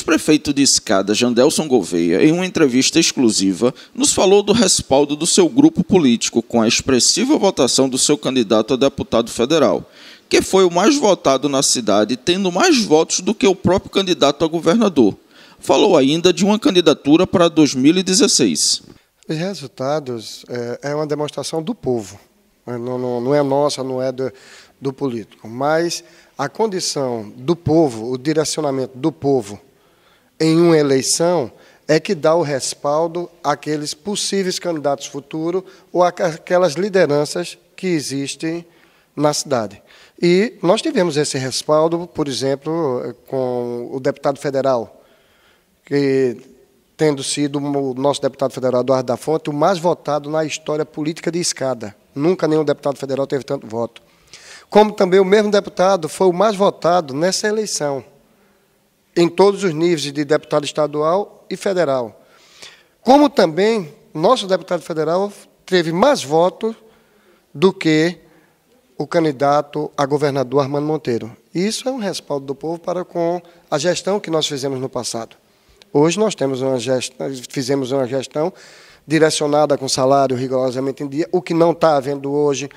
ex-prefeito de Escada, Jandelson Gouveia, em uma entrevista exclusiva, nos falou do respaldo do seu grupo político com a expressiva votação do seu candidato a deputado federal, que foi o mais votado na cidade, tendo mais votos do que o próprio candidato a governador. Falou ainda de uma candidatura para 2016. Os resultados eh, é, uma demonstração do povo. Né? Não, não, não é nossa, não é do, do político, mas a condição do povo, o direcionamento do povo em uma eleição é que dá o respaldo àqueles possíveis candidatos futuro ou àquelas lideranças que existem na cidade. E nós tivemos esse respaldo, por exemplo, com o deputado federal, que tendo sido o nosso deputado federal, Eduardo da Fonte, o mais votado na história política de escada. Nunca nenhum deputado federal teve tanto voto. Como também o mesmo deputado foi o mais votado nessa eleição, em todos os níveis de deputado estadual e federal. Como também nosso deputado federal teve mais votos do que o candidato a governador Armando Monteiro. Isso é um respaldo do povo para com a gestão que nós fizemos no passado. Hoje nós temos uma gestão, fizemos uma gestão direcionada com salário rigorosamente em dia, o que não está havendo hoje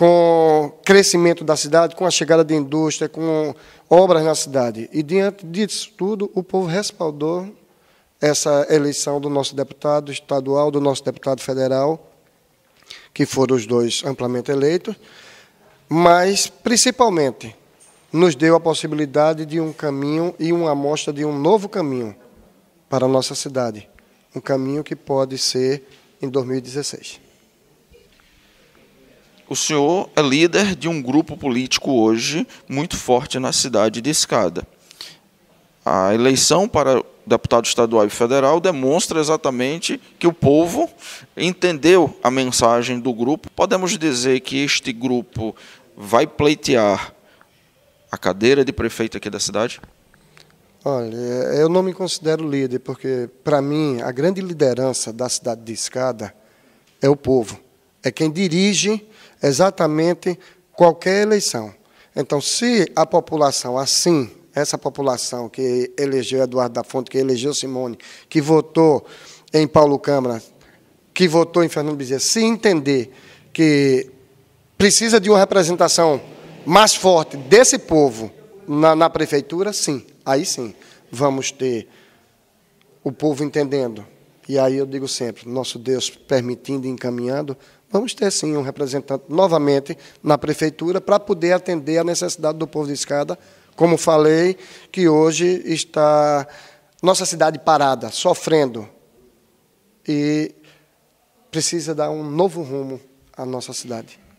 com crescimento da cidade, com a chegada de indústria, com obras na cidade. E, diante disso tudo, o povo respaldou essa eleição do nosso deputado estadual, do nosso deputado federal, que foram os dois amplamente eleitos, mas, principalmente, nos deu a possibilidade de um caminho e uma amostra de um novo caminho para a nossa cidade. Um caminho que pode ser em 2016. O senhor é líder de um grupo político hoje muito forte na cidade de Escada. A eleição para deputado estadual e federal demonstra exatamente que o povo entendeu a mensagem do grupo. Podemos dizer que este grupo vai pleitear a cadeira de prefeito aqui da cidade? Olha, eu não me considero líder, porque, para mim, a grande liderança da cidade de Escada é o povo. É quem dirige exatamente qualquer eleição. Então, se a população assim, essa população que elegeu Eduardo da Fonte, que elegeu Simone, que votou em Paulo Câmara, que votou em Fernando Bezerra, se entender que precisa de uma representação mais forte desse povo na, na prefeitura, sim, aí sim vamos ter o povo entendendo. E aí eu digo sempre, nosso Deus permitindo e encaminhando, Vamos ter sim um representante novamente na prefeitura para poder atender a necessidade do povo de escada, como falei, que hoje está nossa cidade parada, sofrendo e precisa dar um novo rumo à nossa cidade.